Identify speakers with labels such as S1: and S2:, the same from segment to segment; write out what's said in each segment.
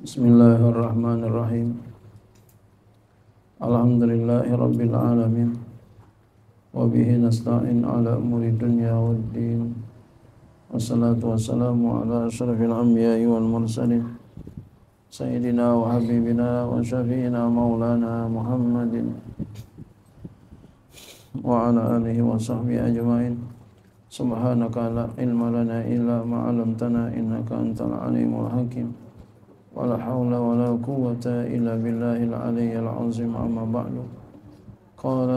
S1: Bismillahirrahmanirrahim. Alhamdulillahi rabbil alamin. Wa bihi nasta'in ala umuri dunya waddin. Wassalatu wassalamu ala asyrafil anbiya'i wal mursalin. Sayyidina wa habibina wa syafi'ina maulana Muhammadin wa ala alihi wa sahbihi ajma'in. Subhanaka la ilma lana illa ma 'allamtana innaka antal alimul hakim. ولا حول ولا قوة إلا بالله العلي العظيم أما بعد قال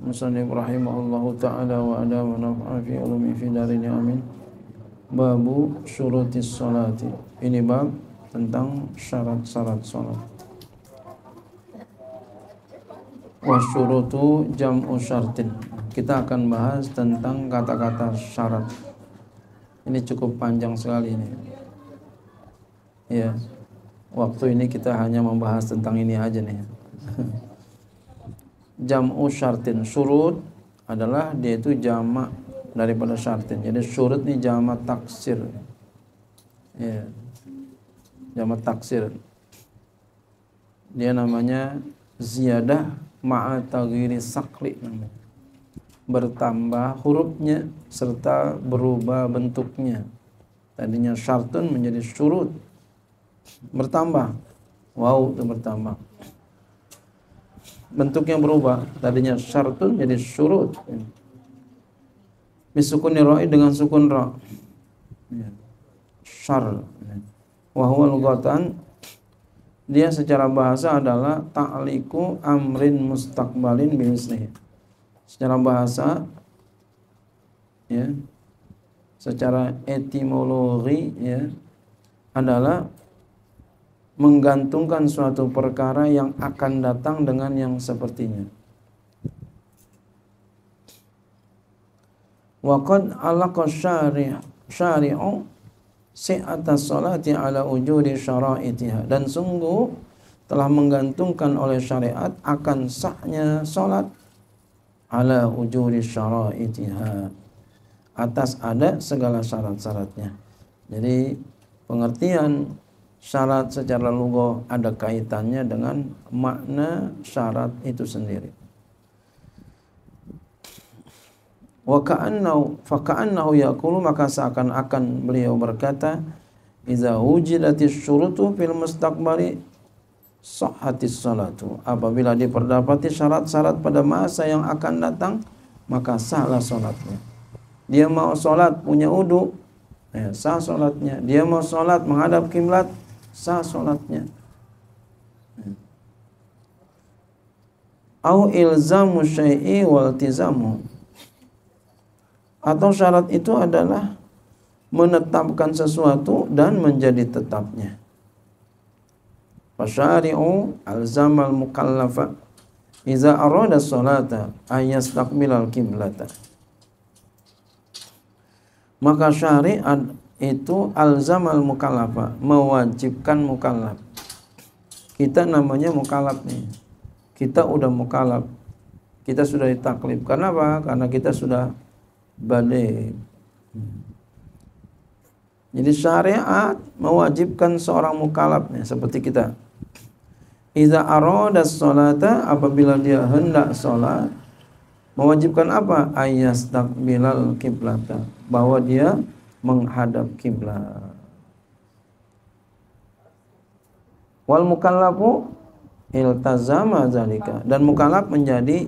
S1: مسلم رحمه الله تعالى وعلى ونفع في علومه في دارين آمين babu syuruti sholati ini bab tentang syarat-syarat sholat wasyurutu jam'u syartin kita akan bahas tentang kata-kata syarat ini cukup panjang sekali ini ya yeah waktu ini kita hanya membahas tentang ini aja nih. Jam'u syartin surut adalah dia itu jamak daripada syartin. Jadi surut ini jamak taksir. Ya. Jamak taksir. Dia namanya ziyadah ma'a taghiri sakli namanya. Bertambah hurufnya serta berubah bentuknya. Tadinya syartun menjadi surut bertambah wow itu bertambah bentuknya berubah tadinya syartun jadi surut. misukun ro'i dengan sukun ra ya. syar wahwal gotan dia secara bahasa adalah ta'liku amrin mustaqbalin bisnih secara bahasa ya secara etimologi ya adalah menggantungkan suatu perkara yang akan datang dengan yang sepertinya. Waqad alaqa syari'u solat salati ala ujudi syara'itiha. Dan sungguh telah menggantungkan oleh syariat akan sahnya solat ala ujudi syara'itiha atas ada segala syarat-syaratnya. Jadi pengertian syarat secara lugo ada kaitannya dengan makna syarat itu sendiri. Wa ka'annahu fa ka'annahu maka seakan-akan beliau berkata idza wujidatis syurutu fil mustaqbali sahhatis salatu. Apabila diperdapati syarat-syarat pada masa yang akan datang maka salah salatnya. Dia mau salat punya uduk, ya, sah salatnya. Dia mau salat menghadap kiblat, sah sholatnya au ilzamu syai'i wal tizamu atau syarat itu adalah menetapkan sesuatu dan menjadi tetapnya fasyari'u alzamal mukallafa iza arada sholata takmilal qiblata maka syariat itu alzamal al mukallafa mewajibkan mukalaf kita namanya mukalaf nih kita udah mukalaf kita sudah ditaklif karena apa karena kita sudah balik jadi syariat mewajibkan seorang mukalaf nih seperti kita Iza aroda solata apabila dia hendak sholat mewajibkan apa ayas takbilal kiblata bahwa dia menghadap kiblat. Wal mukallafu iltazama zalika dan mukallaf menjadi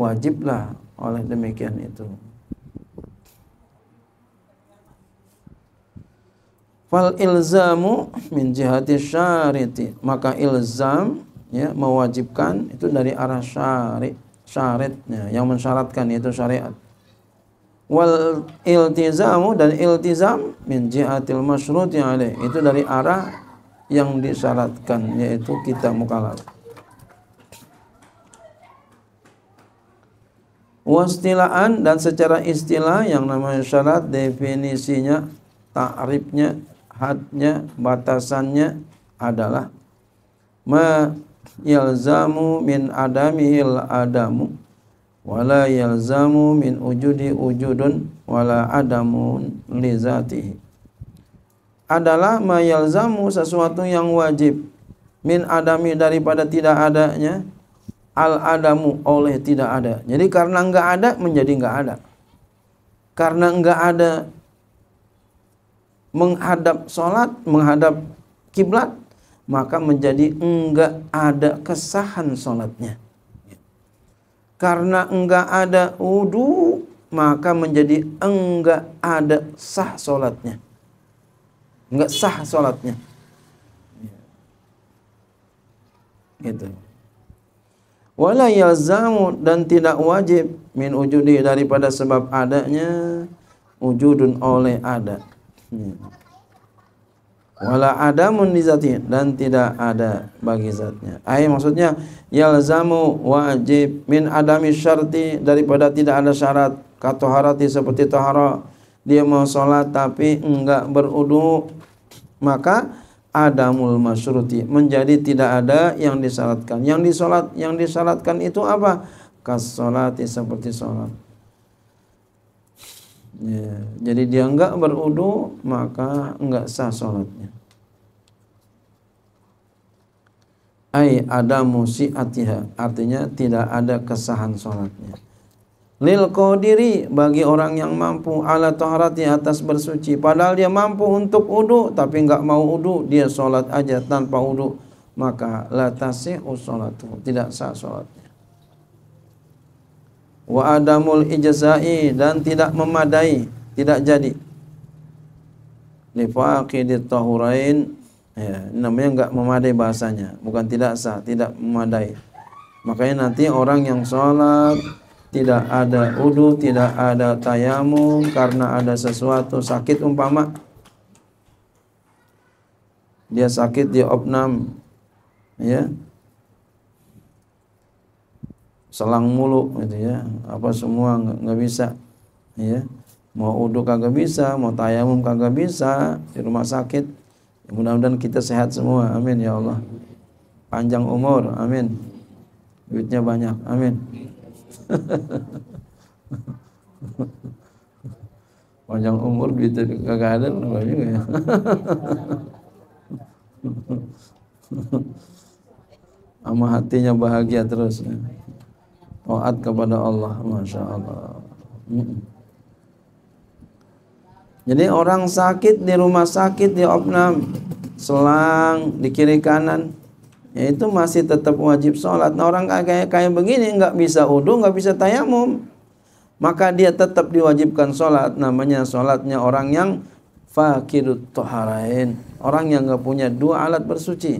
S1: wajiblah oleh demikian itu. Fal ilzamu min jihati syariti maka ilzam ya mewajibkan itu dari arah syari syaritnya yang mensyaratkan itu syariat wal iltizamu dan iltizam min jihatil masyruti alaih itu dari arah yang disyaratkan yaitu kita mukallaf wastilaan dan secara istilah yang namanya syarat definisinya takrifnya hadnya batasannya adalah ma yalzamu min adamihil adamu wala yalzamu min ujudi ujudun wala adamun li zatihi adalah mayalzamu sesuatu yang wajib min adami daripada tidak adanya al adamu oleh tidak ada jadi karena enggak ada menjadi enggak ada karena enggak ada menghadap solat menghadap kiblat maka menjadi enggak ada kesahan solatnya karena enggak ada wudhu maka menjadi enggak ada sah solatnya enggak sah solatnya gitu wala yalzamu dan tidak wajib min wujudi daripada sebab adanya wujudun oleh ada hmm wala adamun di dan tidak ada bagi zatnya. Ayat maksudnya yalzamu wajib min adami syarti daripada tidak ada syarat katoharati seperti tohara dia mau sholat tapi enggak berudu maka adamul masyruti menjadi tidak ada yang disyaratkan yang disolat yang disyaratkan itu apa kasolati seperti sholat Ya, jadi dia enggak berudu maka enggak sah sholatnya. Ay ada musiatiha artinya tidak ada kesahan sholatnya. Lil qadiri bagi orang yang mampu ala taharati atas bersuci padahal dia mampu untuk udu tapi enggak mau udu dia sholat aja tanpa udu maka la tasih tidak sah sholatnya wa adamul ijza'i dan tidak memadai, tidak jadi. Lifaqidit tahurain ya, namanya enggak memadai bahasanya, bukan tidak sah, tidak memadai. Makanya nanti orang yang sholat tidak ada udu, tidak ada tayamum karena ada sesuatu sakit umpama dia sakit di opnam ya selang mulu gitu ya apa semua nggak bisa ya mau uduk kagak bisa mau tayamum kagak bisa di rumah sakit mudah-mudahan kita sehat semua amin ya Allah panjang umur amin duitnya banyak amin panjang umur duitnya kagak ada juga ya sama hatinya bahagia terus ya taat kepada Allah Masya Allah jadi orang sakit di rumah sakit di opnam selang di kiri kanan ya itu masih tetap wajib sholat nah, orang kayak kayak begini nggak bisa udu nggak bisa tayamum maka dia tetap diwajibkan sholat namanya sholatnya orang yang fakirut toharain orang yang nggak punya dua alat bersuci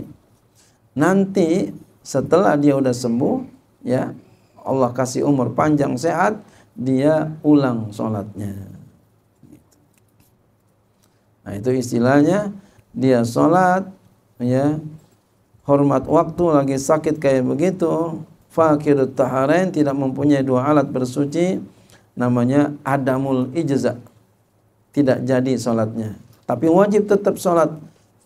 S1: nanti setelah dia udah sembuh ya Allah kasih umur panjang sehat, dia ulang sholatnya. Nah itu istilahnya dia sholat ya hormat waktu lagi sakit kayak begitu fakir taharain tidak mempunyai dua alat bersuci namanya adamul ijza tidak jadi sholatnya tapi wajib tetap sholat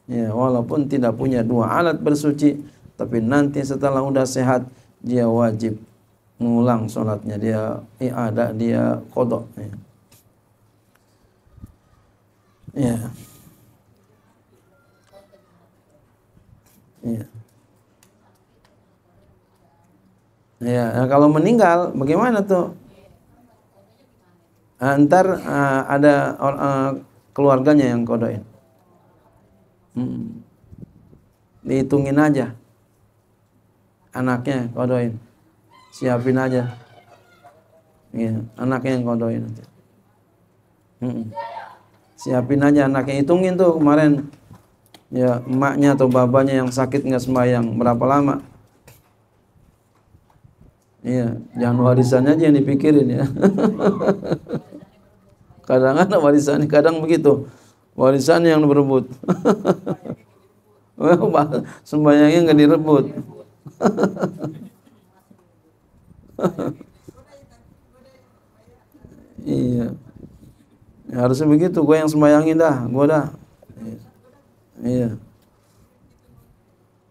S1: ya walaupun tidak punya dua alat bersuci tapi nanti setelah udah sehat dia wajib mengulang sholatnya dia eh, ada dia kodok ya. ya ya ya nah, kalau meninggal bagaimana tuh antar ah, uh, ah, ada uh, keluarganya yang kodoin hmm. dihitungin aja anaknya kodoin siapin aja. Ya, anaknya yang kodoin nanti. Hmm. Siapin aja anaknya, hitungin tuh kemarin ya emaknya atau babanya yang sakit nggak sembahyang berapa lama. Iya, jangan warisannya aja yang dipikirin ya. kadang kadang warisannya kadang begitu. Warisan yang berebut. Sembayangnya nggak direbut. iya ya, harusnya begitu gue yang sembayangin dah gue dah iya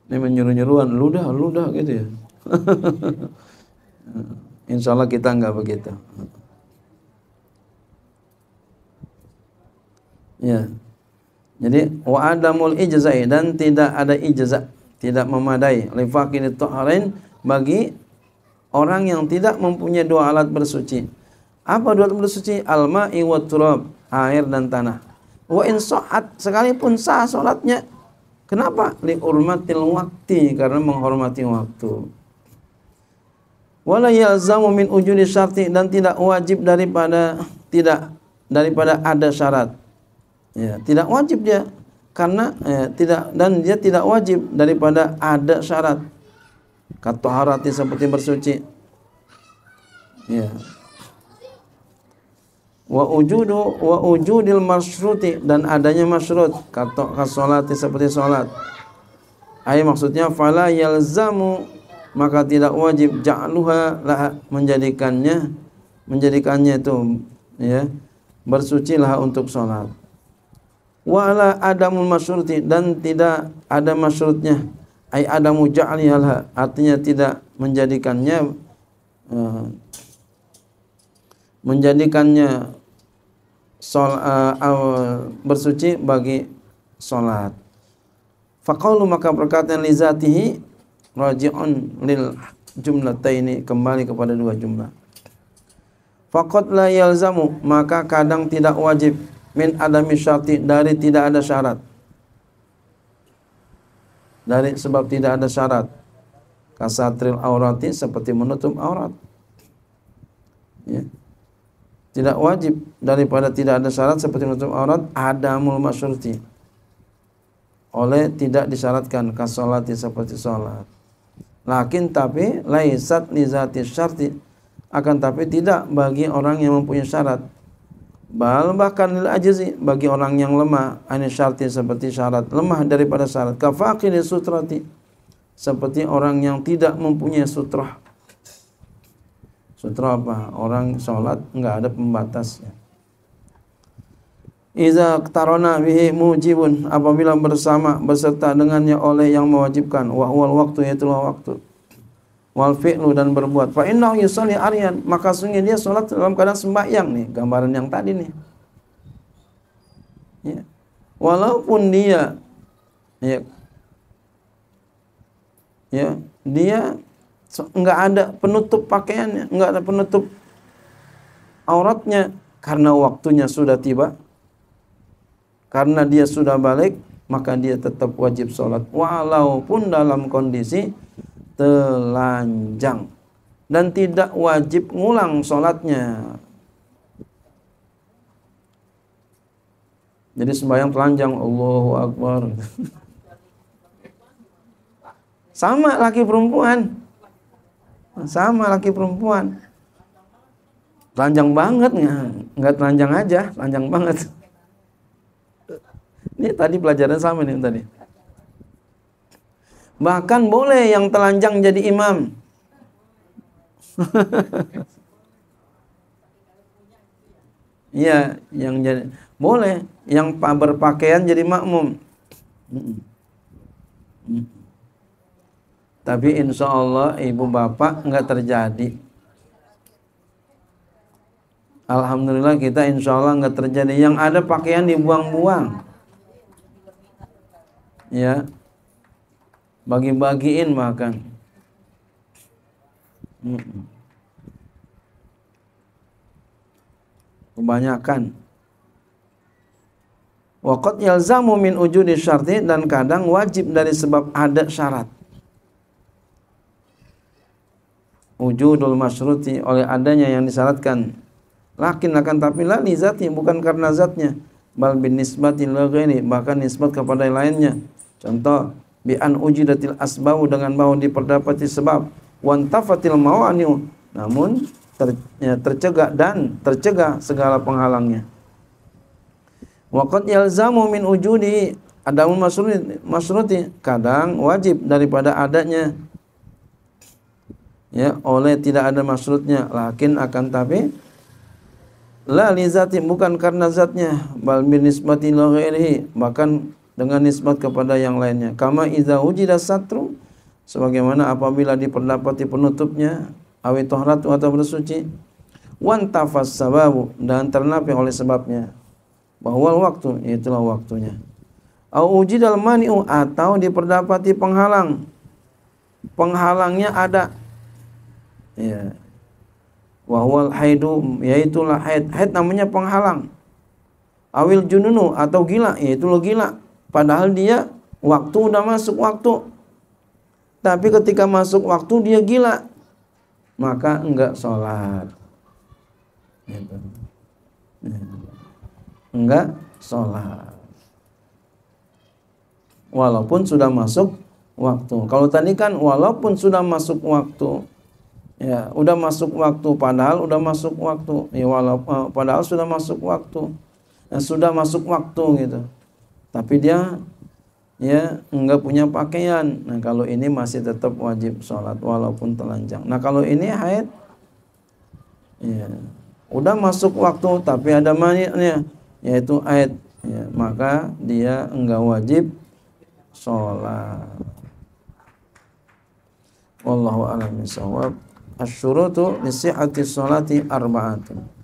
S1: ini menyuruh-nyuruhan lu dah lu dah gitu ya Insya Allah kita nggak begitu ya jadi wa adamul ijza'i dan tidak ada ijazah, tidak memadai li faqiri bagi orang yang tidak mempunyai dua alat bersuci. Apa dua alat bersuci? Al-ma'i wa turab, air dan tanah. Wa in sekalipun sah sholatnya, Kenapa? Li urmatil waktu karena menghormati waktu. Wala yalzamu min ujuni syarti dan tidak wajib daripada tidak daripada ada syarat. Ya, tidak wajib dia karena ya, tidak dan dia tidak wajib daripada ada syarat Katoharati seperti bersuci. Ya. Wa ujudu wa ujudil masyruti dan adanya masyrut kata kasolati seperti salat. Ayat maksudnya fala yalzamu maka tidak wajib ja'luha lah menjadikannya menjadikannya itu ya bersuci lah untuk salat wala adamul masyruti dan tidak ada masyrutnya ai adamu ja'alihalha artinya tidak menjadikannya eh, menjadikannya sol, uh, bersuci bagi salat faqalu maka perkataan lizatihi raji'un lil jumlataini kembali kepada dua jumlah faqad la yalzamu maka kadang tidak wajib min adami syarti dari tidak ada syarat dari sebab tidak ada syarat kasatril aurati seperti menutup aurat ya. tidak wajib daripada tidak ada syarat seperti menutup aurat ada mulmasyurti oleh tidak disyaratkan kasolati seperti sholat lakin tapi laisat lizati syarti akan tapi tidak bagi orang yang mempunyai syarat Bal bahkan lil ajzi bagi orang yang lemah anil syarti seperti syarat lemah daripada syarat kafaqil sutrati seperti orang yang tidak mempunyai sutra. Sutra apa? Orang sholat nggak ada pembatasnya. Iza tarona bihi mujibun apabila bersama beserta dengannya oleh yang mewajibkan wa wal waktu yaitu waktu wal fi'lu dan berbuat fa innahu yusalli aryan maka sungguh dia salat dalam keadaan sembahyang nih gambaran yang tadi nih ya. walaupun dia ya ya dia nggak ada penutup pakaiannya nggak ada penutup auratnya karena waktunya sudah tiba karena dia sudah balik maka dia tetap wajib sholat walaupun dalam kondisi telanjang dan tidak wajib ngulang sholatnya. Jadi sembahyang telanjang, Allahu Akbar. Sama laki perempuan. Sama laki perempuan. Telanjang banget nggak? Nggak telanjang aja, telanjang banget. Ini tadi pelajaran sama nih tadi. Bahkan boleh yang telanjang jadi imam. Iya, yang jadi boleh yang berpakaian jadi makmum. Tapi insya Allah ibu bapak nggak terjadi. Alhamdulillah kita insya Allah nggak terjadi. Yang ada pakaian dibuang-buang. Ya, bagi-bagiin makan kebanyakan Wakot yalzamu min ujudi syarti dan kadang wajib dari sebab ada syarat. Ujudul masyruti oleh adanya yang disyaratkan. Lakin akan tapi lali zati bukan karena zatnya. Bal bin nisbatin nisbati ini bahkan nisbat kepada yang lainnya. Contoh bi an ujidatil asbau dengan bau diperdapati sebab tafatil mawaniu namun ter, ya, tercegah dan tercegah segala penghalangnya waqad yalzamu min ujudi adamu masruti, masruti kadang wajib daripada adanya ya oleh tidak ada masrutnya lakin akan tapi la lizati bukan karena zatnya bal binisbati bahkan dengan nisbat kepada yang lainnya. Kama iza wujida satru sebagaimana apabila diperdapati penutupnya awi tohratu atau bersuci wan tafas sababu dan ternapi oleh sebabnya bahwa waktu itulah waktunya au ujidal mani'u atau diperdapati penghalang penghalangnya ada ya wahwal haidu yaitulah haid haid namanya penghalang awil jununu atau gila yaitu lo gila Padahal dia waktu udah masuk waktu. Tapi ketika masuk waktu dia gila. Maka enggak sholat. Gitu. Enggak sholat. Walaupun sudah masuk waktu. Kalau tadi kan walaupun sudah masuk waktu, ya udah masuk waktu padahal udah masuk waktu, ya walaupun eh, padahal sudah masuk waktu, ya, sudah masuk waktu gitu tapi dia ya nggak punya pakaian. Nah kalau ini masih tetap wajib sholat walaupun telanjang. Nah kalau ini haid, ya udah masuk waktu tapi ada mayatnya yaitu haid, ya, maka dia enggak wajib sholat. Wallahu a'lam bishawab. Asyurutu lisihati sholati arba'atun.